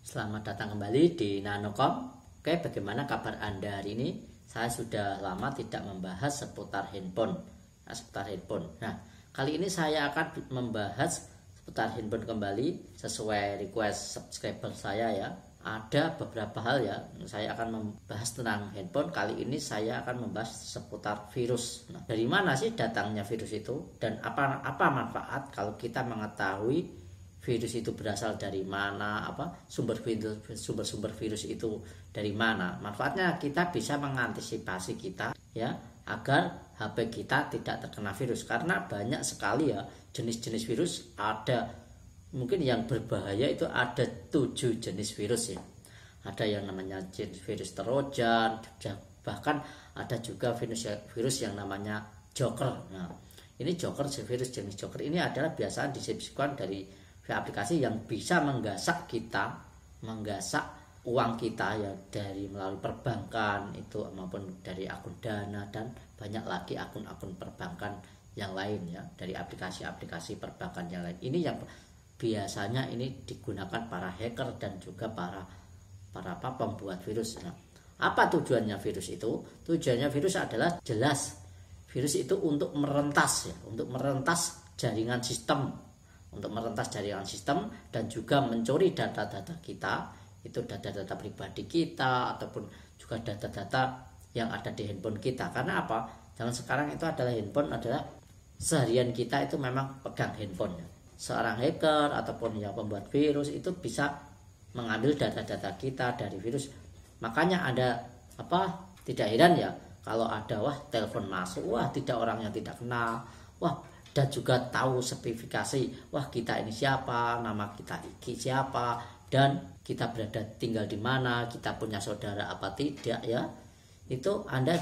Selamat datang kembali di Nanocom. Oke, bagaimana kabar Anda hari ini? Saya sudah lama tidak membahas seputar handphone. Nah, seputar handphone. Nah, kali ini saya akan membahas seputar handphone kembali sesuai request subscriber saya ya ada beberapa hal ya saya akan membahas tentang handphone kali ini saya akan membahas seputar virus nah, dari mana sih datangnya virus itu dan apa apa manfaat kalau kita mengetahui virus itu berasal dari mana apa sumber virus sumber sumber virus itu dari mana manfaatnya kita bisa mengantisipasi kita ya agar HP kita tidak terkena virus karena banyak sekali ya jenis-jenis virus ada mungkin yang berbahaya itu ada tujuh jenis virus ya ada yang namanya jenis virus terojan bahkan ada juga virus ya- virus yang namanya joker nah ini joker virus jenis joker ini adalah biasa disebutkan dari aplikasi yang bisa menggasak kita menggasak uang kita ya dari melalui perbankan itu maupun dari akun dana dan banyak lagi akun-akun perbankan yang lain ya dari aplikasi-aplikasi perbankan yang lain ini yang biasanya ini digunakan para hacker dan juga para para apa pembuat virus. Nah, apa tujuannya virus itu? Tujuannya virus adalah jelas virus itu untuk merentas ya, untuk merentas jaringan sistem, untuk merentas jaringan sistem dan juga mencuri data-data kita, itu data-data pribadi kita ataupun juga data-data yang ada di handphone kita. Karena apa? Jangan sekarang itu adalah handphone adalah seharian kita itu memang pegang handphone. Ya seorang hacker ataupun yang pembuat virus itu bisa mengambil data-data kita dari virus. Makanya ada apa? Tidak heran ya kalau ada wah telepon masuk, wah tidak orang yang tidak kenal, wah dan juga tahu spesifikasi, wah kita ini siapa, nama kita iki siapa, dan kita berada tinggal di mana, kita punya saudara apa tidak ya. Itu Anda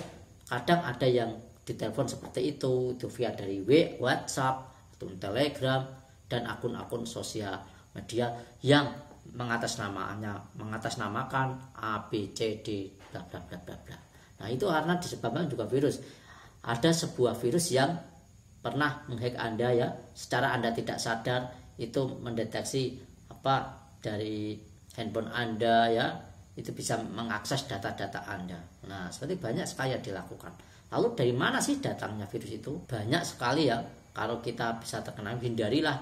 kadang ada yang ditelepon seperti itu, itu via dari WhatsApp, atau Telegram, dan akun-akun sosial media yang mengatasnamaannya mengatasnamakan A B C D bla bla bla bla bla. Nah itu karena disebabkan juga virus. Ada sebuah virus yang pernah menghack Anda ya, secara Anda tidak sadar itu mendeteksi apa dari handphone Anda ya, itu bisa mengakses data-data Anda. Nah seperti banyak sekali yang dilakukan. Lalu dari mana sih datangnya virus itu? Banyak sekali ya. Kalau kita bisa terkena hindarilah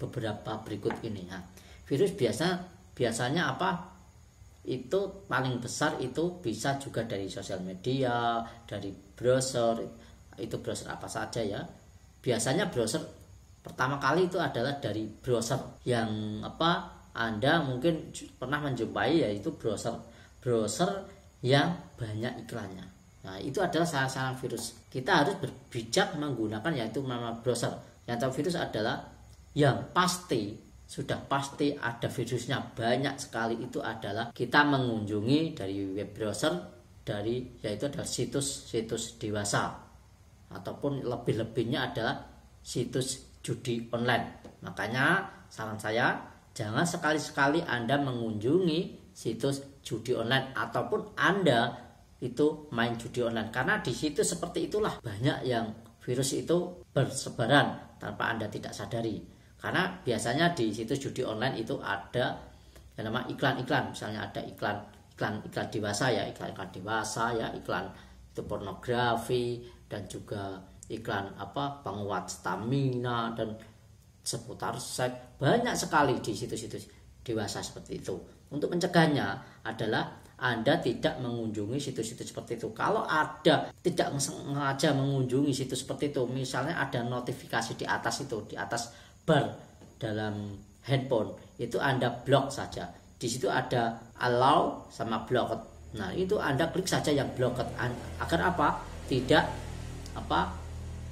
beberapa berikut ini ya. Virus biasa biasanya apa? Itu paling besar itu bisa juga dari sosial media, dari browser, itu browser apa saja ya. Biasanya browser pertama kali itu adalah dari browser yang apa? Anda mungkin pernah menjumpai yaitu browser browser yang banyak iklannya. Nah, itu adalah salah salah-salah virus. Kita harus berbijak menggunakan yaitu nama browser. Yang tahu virus adalah yang pasti sudah pasti ada virusnya banyak sekali itu adalah kita mengunjungi dari web browser dari yaitu dari situs-situs dewasa ataupun lebih-lebihnya adalah situs judi online makanya saran saya jangan sekali-sekali Anda mengunjungi situs judi online ataupun Anda itu main judi online karena di situ seperti itulah banyak yang virus itu bersebaran tanpa Anda tidak sadari karena biasanya di situs judi online itu ada yang nama iklan-iklan misalnya ada iklan iklan iklan dewasa ya iklan iklan dewasa ya iklan itu pornografi dan juga iklan apa penguat stamina dan seputar seks banyak sekali di situs-situs dewasa seperti itu untuk mencegahnya adalah anda tidak mengunjungi situs-situs seperti itu. Kalau ada tidak sengaja mengunjungi situs seperti itu, misalnya ada notifikasi di atas itu, di atas bar dalam handphone itu Anda blok saja. Di situ ada allow sama blocked. Nah, itu Anda klik saja yang blocked agar apa? Tidak apa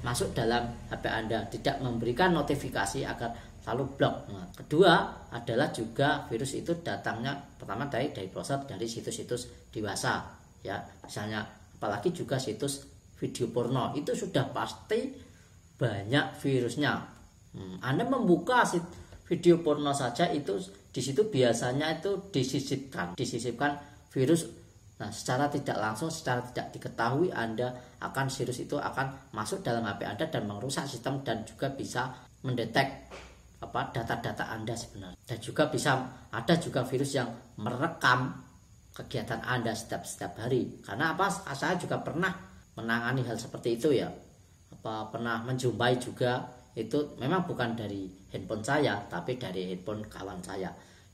masuk dalam HP Anda, tidak memberikan notifikasi agar selalu blok. Nah, kedua adalah juga virus itu datangnya pertama dari dari browser dari situs-situs dewasa ya. Misalnya apalagi juga situs video porno itu sudah pasti banyak virusnya anda membuka video porno saja itu di situ biasanya itu disisipkan, disisipkan virus. Nah, secara tidak langsung, secara tidak diketahui Anda akan virus itu akan masuk dalam HP Anda dan merusak sistem dan juga bisa mendetek apa data-data Anda sebenarnya. Dan juga bisa ada juga virus yang merekam kegiatan Anda setiap setiap hari. Karena apa? Saya juga pernah menangani hal seperti itu ya. Apa pernah menjumpai juga itu memang bukan dari handphone saya tapi dari handphone kawan saya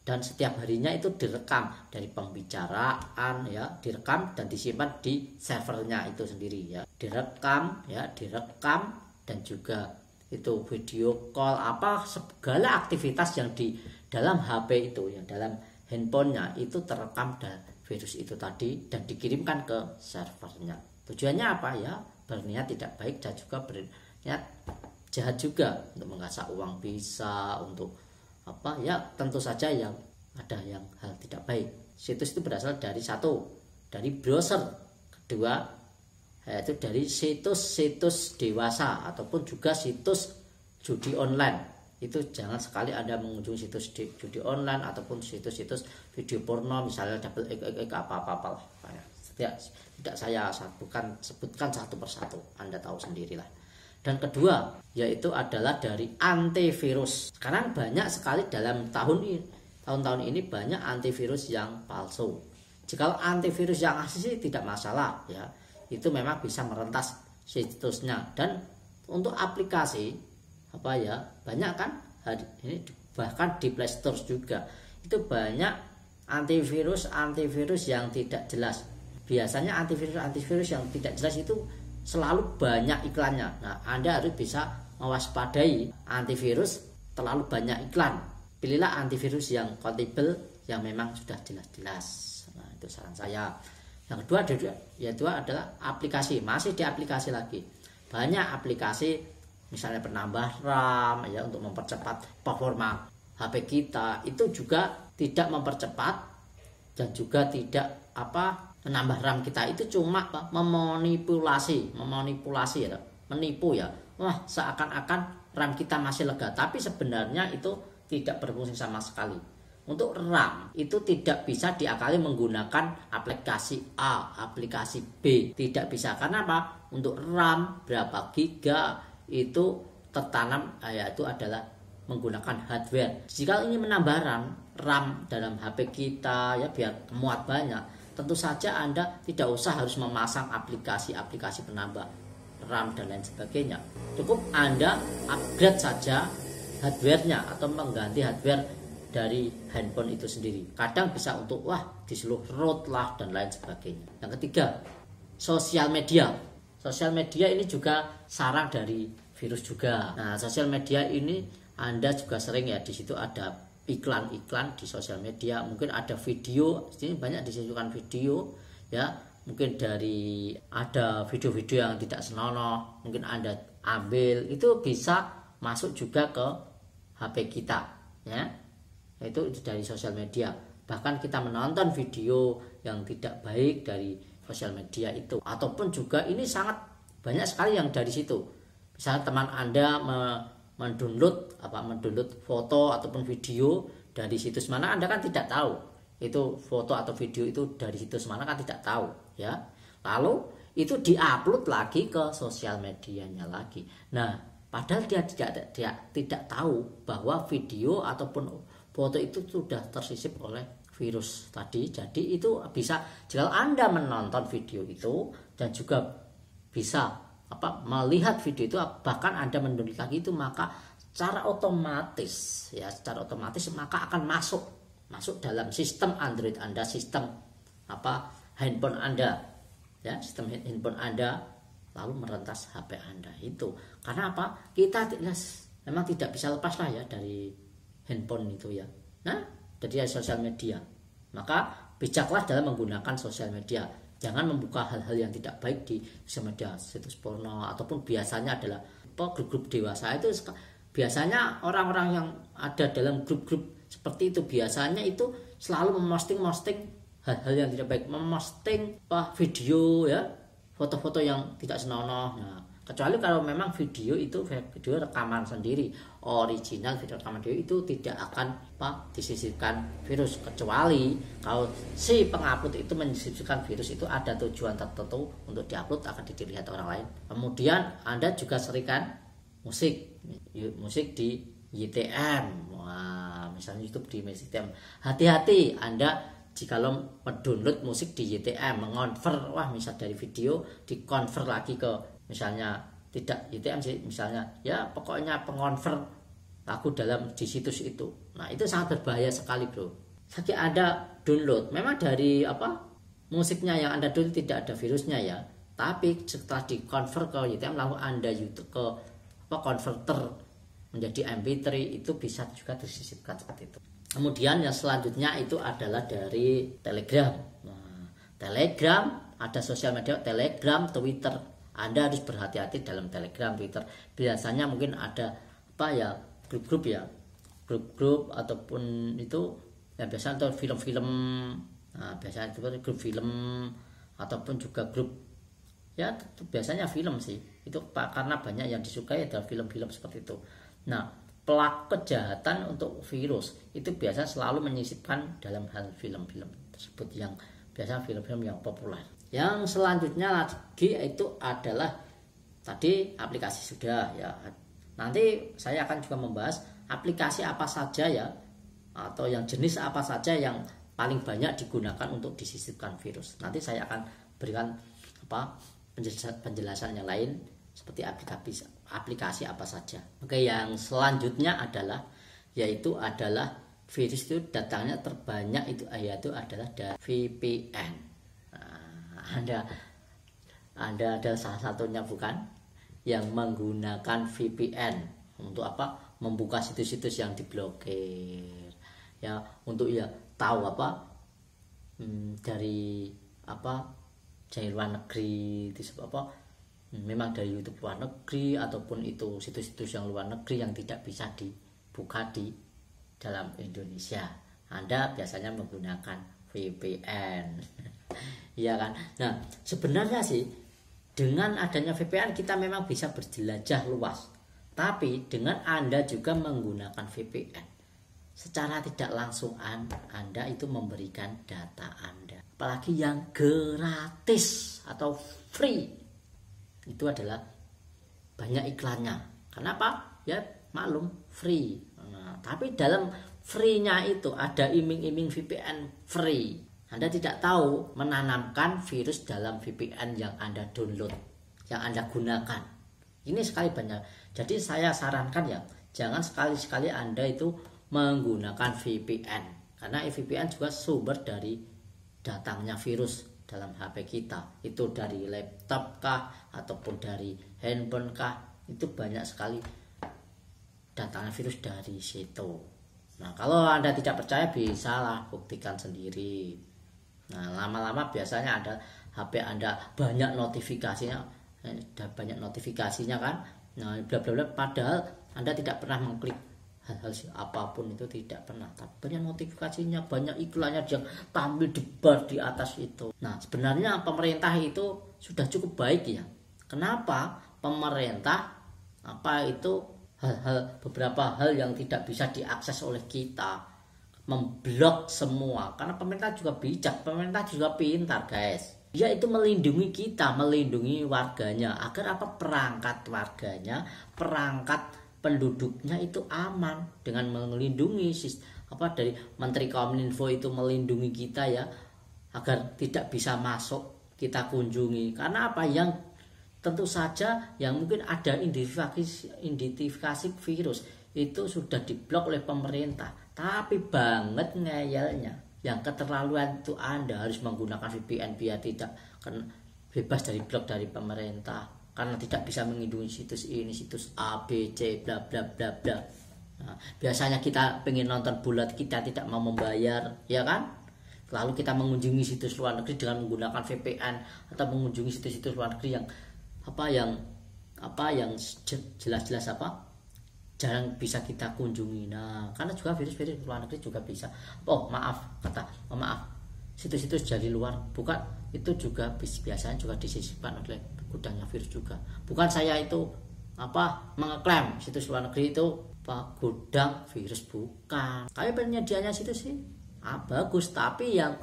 dan setiap harinya itu direkam dari pembicaraan ya direkam dan disimpan di servernya itu sendiri ya direkam ya direkam dan juga itu video call apa segala aktivitas yang di dalam HP itu ya dalam handphonenya itu terekam dan virus itu tadi dan dikirimkan ke servernya tujuannya apa ya berniat tidak baik dan juga berniat jahat juga untuk mengasah uang bisa untuk apa ya tentu saja yang ada yang hal tidak baik situs itu berasal dari satu dari browser kedua yaitu dari situs-situs dewasa ataupun juga situs judi online itu jangan sekali anda mengunjungi situs judi online ataupun situs-situs video porno misalnya double ek ek, ek apa apa apa lah tidak tidak saya sebutkan sebutkan satu persatu anda tahu sendirilah dan kedua, yaitu adalah dari antivirus. Sekarang banyak sekali dalam tahun ini, tahun-tahun ini banyak antivirus yang palsu. Jika antivirus yang asli sih tidak masalah ya. Itu memang bisa merentas situsnya dan untuk aplikasi apa ya banyak kan hari ini bahkan di Play Store juga itu banyak antivirus antivirus yang tidak jelas biasanya antivirus antivirus yang tidak jelas itu selalu banyak iklannya. Nah, Anda harus bisa mewaspadai antivirus terlalu banyak iklan. Pilihlah antivirus yang kontibel yang memang sudah jelas-jelas. Nah, itu saran saya. Yang kedua ada yaitu adalah aplikasi. Masih di aplikasi lagi. Banyak aplikasi misalnya penambah RAM ya untuk mempercepat performa HP kita itu juga tidak mempercepat dan juga tidak apa menambah RAM kita itu cuma apa? memanipulasi, memanipulasi ya, menipu ya. Wah, seakan-akan RAM kita masih lega, tapi sebenarnya itu tidak berfungsi sama sekali. Untuk RAM itu tidak bisa diakali menggunakan aplikasi A, aplikasi B. Tidak bisa karena apa? Untuk RAM berapa giga itu tertanam eh, yaitu adalah menggunakan hardware. Jika ingin menambah RAM, RAM dalam HP kita ya biar muat banyak tentu saja Anda tidak usah harus memasang aplikasi-aplikasi penambah RAM dan lain sebagainya. Cukup Anda upgrade saja hardware-nya atau mengganti hardware dari handphone itu sendiri. Kadang bisa untuk wah di seluruh road lah dan lain sebagainya. Yang ketiga, sosial media. Sosial media ini juga sarang dari virus juga. Nah, sosial media ini Anda juga sering ya di situ ada iklan-iklan di sosial media mungkin ada video ini banyak disajikan video ya mungkin dari ada video-video yang tidak senonoh mungkin anda ambil itu bisa masuk juga ke HP kita ya itu dari sosial media bahkan kita menonton video yang tidak baik dari sosial media itu ataupun juga ini sangat banyak sekali yang dari situ misalnya teman anda mendownload apa mendownload foto ataupun video dari situs mana Anda kan tidak tahu itu foto atau video itu dari situs mana kan tidak tahu ya lalu itu diupload lagi ke sosial medianya lagi nah padahal dia tidak dia tidak tahu bahwa video ataupun foto itu sudah tersisip oleh virus tadi jadi itu bisa jika Anda menonton video itu dan juga bisa apa melihat video itu bahkan Anda mendulik lagi itu maka secara otomatis ya secara otomatis maka akan masuk masuk dalam sistem Android Anda sistem apa handphone Anda ya sistem handphone Anda lalu merentas HP Anda itu karena apa kita ya, memang tidak bisa lepas lah ya dari handphone itu ya nah jadi ya, sosial media maka bijaklah dalam menggunakan sosial media jangan membuka hal-hal yang tidak baik di sosial media situs porno ataupun biasanya adalah grup-grup dewasa itu biasanya orang-orang yang ada dalam grup-grup seperti itu biasanya itu selalu memosting-posting hal-hal yang tidak baik memosting apa video ya foto-foto yang tidak senonoh nah kecuali kalau memang video itu video rekaman sendiri original video rekaman video itu tidak akan apa disisipkan virus kecuali kalau si pengupload itu menyisipkan virus itu ada tujuan tertentu untuk diupload akan dilihat orang lain kemudian anda juga serikan musik musik di YTM Wah, misalnya YouTube di YTM hati-hati anda jika jikalau mendownload musik di YTM mengonver wah misal dari video dikonver lagi ke misalnya tidak ITM sih misalnya ya pokoknya pengonver aku dalam di situs itu nah itu sangat berbahaya sekali bro lagi ada download memang dari apa musiknya yang anda download tidak ada virusnya ya tapi setelah di convert ke ITM lalu anda YouTube ke apa converter menjadi MP3 itu bisa juga disisipkan saat itu kemudian yang selanjutnya itu adalah dari Telegram nah, Telegram ada sosial media Telegram Twitter anda harus berhati-hati dalam Telegram, Twitter. Biasanya mungkin ada apa ya grup-grup ya, grup-grup ataupun itu ya biasanya atau film-film, nah, biasanya itu grup film ataupun juga grup ya biasanya film sih itu pak karena banyak yang disukai adalah film-film seperti itu. Nah pelaku kejahatan untuk virus itu biasanya selalu menyisipkan dalam hal film-film tersebut yang biasanya film-film yang populer. Yang selanjutnya lagi itu adalah tadi aplikasi sudah ya. Nanti saya akan juga membahas aplikasi apa saja ya atau yang jenis apa saja yang paling banyak digunakan untuk disisipkan virus. Nanti saya akan berikan apa penjelasan, penjelasan yang lain seperti aplikasi aplikasi apa saja. Oke, yang selanjutnya adalah yaitu adalah virus itu datangnya terbanyak itu yaitu adalah dari VPN. Anda Anda ada salah satunya bukan yang menggunakan VPN untuk apa? Membuka situs-situs yang diblokir. Ya, untuk ya tahu apa hmm, dari apa dari luar negeri disebut apa hmm, memang dari YouTube luar negeri ataupun itu situs-situs yang luar negeri yang tidak bisa dibuka di dalam Indonesia Anda biasanya menggunakan VPN Iya kan? Nah, sebenarnya sih dengan adanya VPN kita memang bisa berjelajah luas. Tapi dengan Anda juga menggunakan VPN secara tidak langsung Anda itu memberikan data Anda. Apalagi yang gratis atau free. Itu adalah banyak iklannya. Kenapa? Ya maklum free. Nah, tapi dalam free-nya itu ada iming-iming VPN free anda tidak tahu menanamkan virus dalam VPN yang Anda download, yang Anda gunakan. Ini sekali banyak. Jadi saya sarankan ya, jangan sekali-sekali Anda itu menggunakan VPN. Karena VPN juga sumber dari datangnya virus dalam HP kita. Itu dari laptop kah ataupun dari handphone kah, itu banyak sekali datangnya virus dari situ. Nah, kalau Anda tidak percaya bisa lah buktikan sendiri. Nah, lama-lama biasanya ada HP Anda banyak notifikasinya, eh, ada banyak notifikasinya kan. Nah, bla bla bla padahal Anda tidak pernah mengklik hal-hal apapun itu tidak pernah tapi banyak notifikasinya banyak iklannya yang tampil debar di atas itu nah sebenarnya pemerintah itu sudah cukup baik ya kenapa pemerintah apa itu hal-hal beberapa hal yang tidak bisa diakses oleh kita memblok semua karena pemerintah juga bijak pemerintah juga pintar guys dia itu melindungi kita melindungi warganya agar apa perangkat warganya perangkat penduduknya itu aman dengan melindungi apa dari menteri kominfo itu melindungi kita ya agar tidak bisa masuk kita kunjungi karena apa yang tentu saja yang mungkin ada identifikasi identifikasi virus itu sudah diblok oleh pemerintah tapi banget ngeyelnya yang keterlaluan itu anda harus menggunakan VPN biar tidak kena, bebas dari blok dari pemerintah karena tidak bisa mengindungi situs ini situs A B C bla bla bla bla nah, biasanya kita pengen nonton bulat kita tidak mau membayar ya kan lalu kita mengunjungi situs luar negeri dengan menggunakan VPN atau mengunjungi situs-situs luar negeri yang apa yang apa yang jelas-jelas apa jarang bisa kita kunjungi nah karena juga virus-virus luar negeri juga bisa oh maaf kata oh, maaf situs-situs dari luar bukan itu juga biasanya juga disisipkan oleh gudangnya virus juga bukan saya itu apa mengklaim situs luar negeri itu pak gudang virus bukan tapi penyediaannya situ sih ah, bagus tapi yang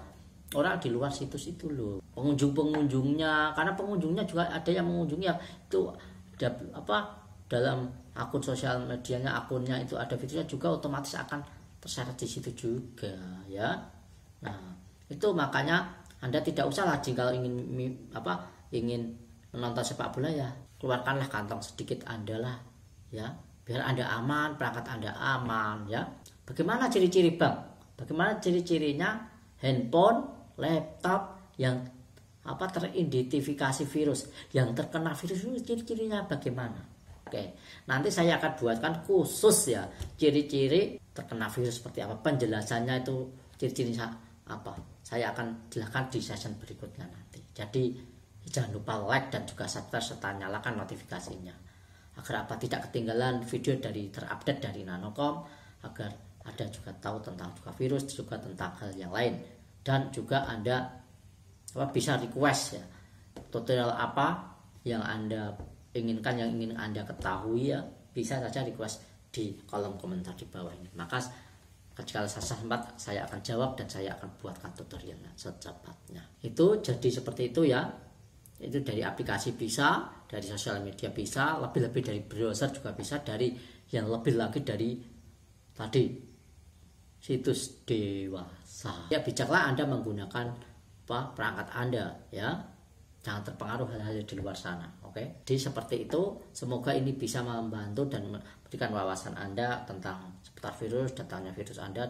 orang di luar situs itu loh pengunjung pengunjungnya karena pengunjungnya juga ada yang mengunjungi yang itu ada apa dalam akun sosial medianya akunnya itu ada fiturnya juga otomatis akan terseret di situ juga ya nah itu makanya anda tidak usah lagi kalau ingin apa ingin menonton sepak bola ya keluarkanlah kantong sedikit anda lah ya biar anda aman perangkat anda aman ya bagaimana ciri-ciri bank bagaimana ciri-cirinya handphone laptop yang apa teridentifikasi virus yang terkena virus ciri-cirinya bagaimana Oke, nanti saya akan buatkan khusus ya ciri-ciri terkena virus seperti apa. Penjelasannya itu ciri-ciri apa. Saya akan jelaskan di session berikutnya nanti. Jadi jangan lupa like dan juga subscribe serta nyalakan notifikasinya agar apa tidak ketinggalan video dari terupdate dari Nanocom agar ada juga tahu tentang juga virus juga tentang hal yang lain dan juga anda apa, bisa request ya tutorial apa yang anda inginkan yang ingin Anda ketahui ya bisa saja request di kolom komentar di bawah ini. Maka ketika saya sempat saya akan jawab dan saya akan buatkan tutorialnya secepatnya. Itu jadi seperti itu ya. Itu dari aplikasi bisa, dari sosial media bisa, lebih-lebih dari browser juga bisa, dari yang lebih lagi dari tadi situs dewasa. Ya bijaklah Anda menggunakan apa perangkat Anda ya jangan terpengaruh hal-hal di luar sana oke okay? jadi seperti itu semoga ini bisa membantu dan memberikan wawasan anda tentang seputar virus datangnya virus anda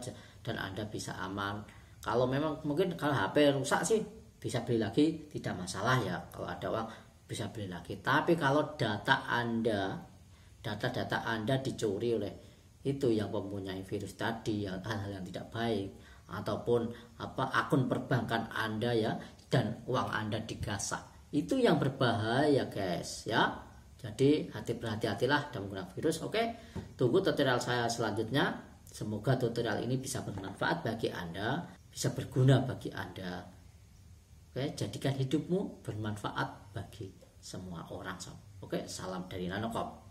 dan anda bisa aman kalau memang mungkin kalau HP rusak sih bisa beli lagi tidak masalah ya kalau ada uang bisa beli lagi tapi kalau data anda data-data anda dicuri oleh itu yang mempunyai virus tadi yang hal-hal yang tidak baik ataupun apa akun perbankan Anda ya dan uang Anda digasak. Itu yang berbahaya, guys, ya. Jadi hati berhati-hatilah dalam menggunakan virus. Oke, tunggu tutorial saya selanjutnya. Semoga tutorial ini bisa bermanfaat bagi Anda, bisa berguna bagi Anda. Oke, jadikan hidupmu bermanfaat bagi semua orang. Oke, salam dari Nanokop.